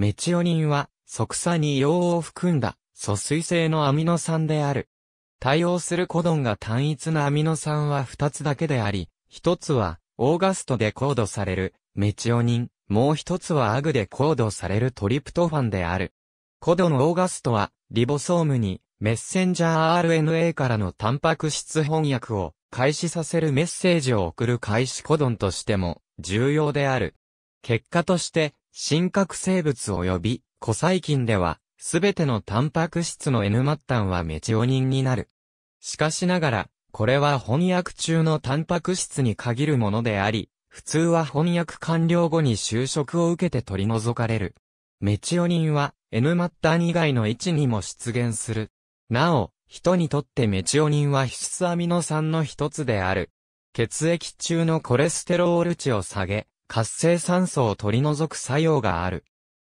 メチオニンは、即座に硫黄を含んだ、疎水性のアミノ酸である。対応するコドンが単一なアミノ酸は2つだけであり、1つは、オーガストでコードされる、メチオニン、もう1つはアグでコードされるトリプトファンである。コドンオーガストは、リボソームに、メッセンジャー RNA からのタンパク質翻訳を開始させるメッセージを送る開始コドンとしても重要である。結果として、真核生物及び古細菌では、すべてのタンパク質の N 末端はメチオニンになる。しかしながら、これは翻訳中のタンパク質に限るものであり、普通は翻訳完了後に就職を受けて取り除かれる。メチオニンは N 末端以外の位置にも出現する。なお、人にとってメチオニンは必須アミノ酸の一つである。血液中のコレステロール値を下げ、活性酸素を取り除く作用がある。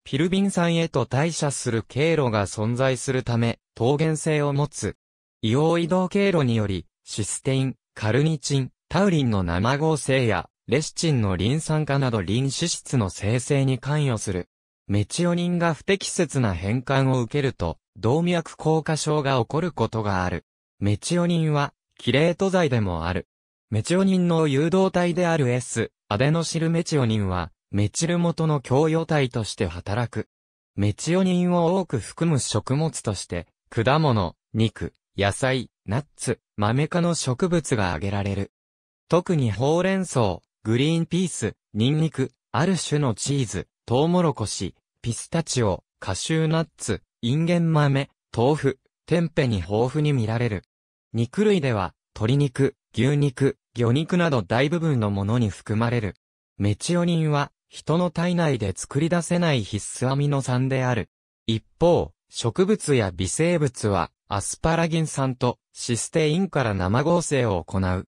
ピルビン酸へと代謝する経路が存在するため、糖原性を持つ。硫黄移動経路により、システイン、カルニチン、タウリンの生合成や、レシチンのリン酸化などリン脂質の生成に関与する。メチオニンが不適切な変換を受けると、動脈硬化症が起こることがある。メチオニンは、キレート剤でもある。メチオニンの誘導体である S、アデノシルメチオニンは、メチル元の供与体として働く。メチオニンを多く含む食物として、果物、肉、野菜、ナッツ、豆科の植物が挙げられる。特にほうれん草、グリーンピース、ニンニク、ある種のチーズ、トウモロコシ、ピスタチオ、カシューナッツ、インゲン豆、豆腐、テンペに豊富に見られる。肉類では、鶏肉、牛肉、魚肉など大部分のものに含まれる。メチオニンは、人の体内で作り出せない必須アミノ酸である。一方、植物や微生物は、アスパラギン酸とシステインから生合成を行う。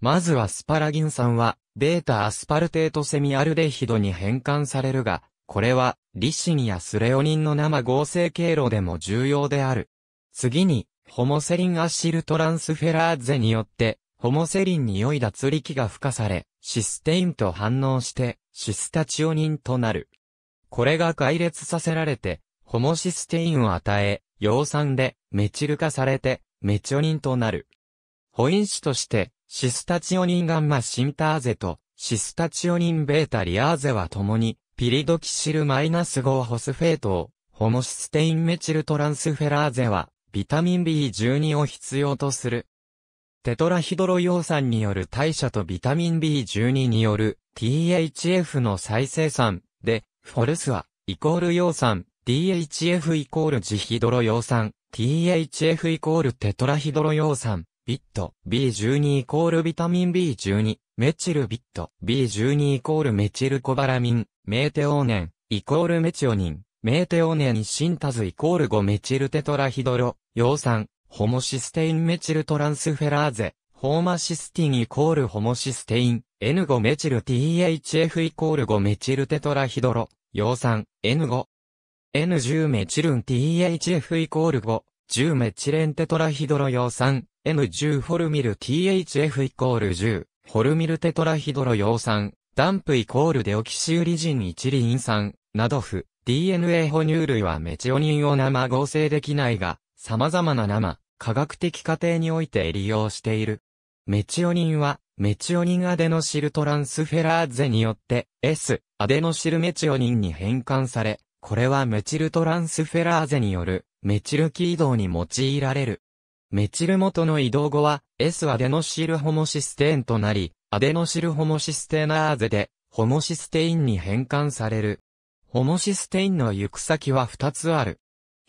まずはスパラギン酸は、ベータアスパルテートセミアルデヒドに変換されるが、これは、リシンやスレオニンの生合成経路でも重要である。次に、ホモセリンアシルトランスフェラーゼによって、ホモセリンに良い脱力が付加され、システインと反応して、シスタチオニンとなる。これが解列させられて、ホモシステインを与え、葉酸でメチル化されて、メチオニンとなる。保因子として、シスタチオニンガンマシンターゼと、シスタチオニンベータリアーゼは共に、ピリドキシルマイナス5ホスフェートを、ホモシステインメチルトランスフェラーゼは、ビタミン B12 を必要とするテトラヒドロ葉酸による代謝とビタミン B12 による THF の再生産で、フォルスはイコール葉酸、DHF イコールジヒドロ葉酸、THF イコールテトラヒドロ葉酸、ビット B12 イコールビタミン B12、メチルビット B12 イコールメチルコバラミン、メーテオーネン、イコールメチオニン、メーテオーネンシンタズイコール5メチルテトラヒドロ、葉酸、ホモシステインメチルトランスフェラーゼ、ホーマシスティンイコールホモシステイン、N5 メチル THF イコール5メチルテトラヒドロ、葉酸、N5。N10 メチルン THF イコール5、10メチレンテトラヒドロ葉酸、N10 フォルミル THF イコール10、フォルミルテトラヒドロ葉酸、ダンプイコールデオキシウリジン一リン酸、などフ、DNA 哺乳類はメチオニンを生合成できないが、様々な生、科学的過程において利用している。メチオニンは、メチオニンアデノシルトランスフェラーゼによって、S、アデノシルメチオニンに変換され、これはメチルトランスフェラーゼによる、メチル基移動に用いられる。メチル元の移動後は、S アデノシルホモシステーンとなり、アデノシルホモシステーナーゼで、ホモシステインに変換される。ホモシステインの行く先は2つある。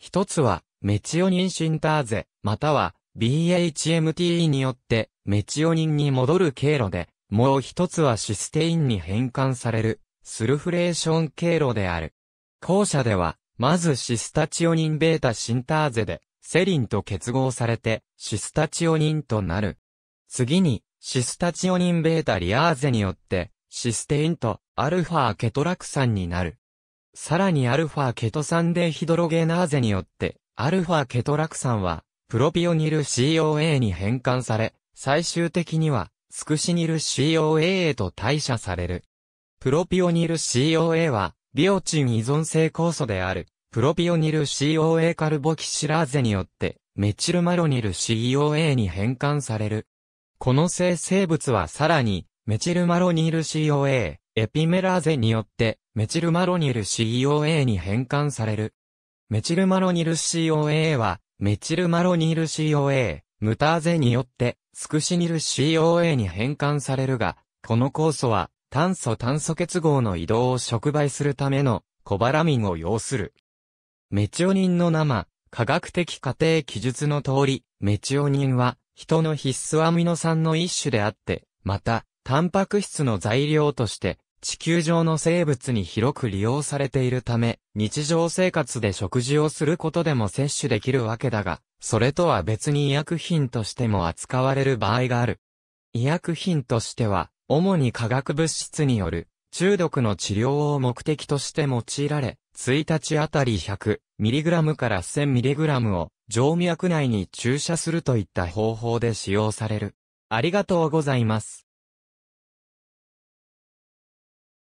1つは、メチオニンシンターゼ、または BHMT によってメチオニンに戻る経路で、もう一つはシステインに変換される、スルフレーション経路である。後者では、まずシスタチオニンベータシンターゼで、セリンと結合されて、シスタチオニンとなる。次に、シスタチオニンベータリアーゼによって、システインとアルファケトラク酸になる。さらにアルファケト酸でヒドロゲナーゼによって、アルファケトラク酸は、プロピオニル COA に変換され、最終的には、スクシニル COA へと代謝される。プロピオニル COA は、ビオチン依存性酵素である、プロピオニル COA カルボキシラーゼによって、メチルマロニル COA に変換される。この生成物はさらに、メチルマロニル COA、エピメラーゼによって、メチルマロニル COA に変換される。メチルマロニル COA は、メチルマロニル COA、ムターゼによって、スクシニル COA に変換されるが、この酵素は、炭素炭素結合の移動を触媒するための、コバラミンを要する。メチオニンの生、科学的過程記述の通り、メチオニンは、人の必須アミノ酸の一種であって、また、タンパク質の材料として、地球上の生物に広く利用されているため、日常生活で食事をすることでも摂取できるわけだが、それとは別に医薬品としても扱われる場合がある。医薬品としては、主に化学物質による中毒の治療を目的として用いられ、1日あたり 100mg から 1000mg を静脈内に注射するといった方法で使用される。ありがとうございます。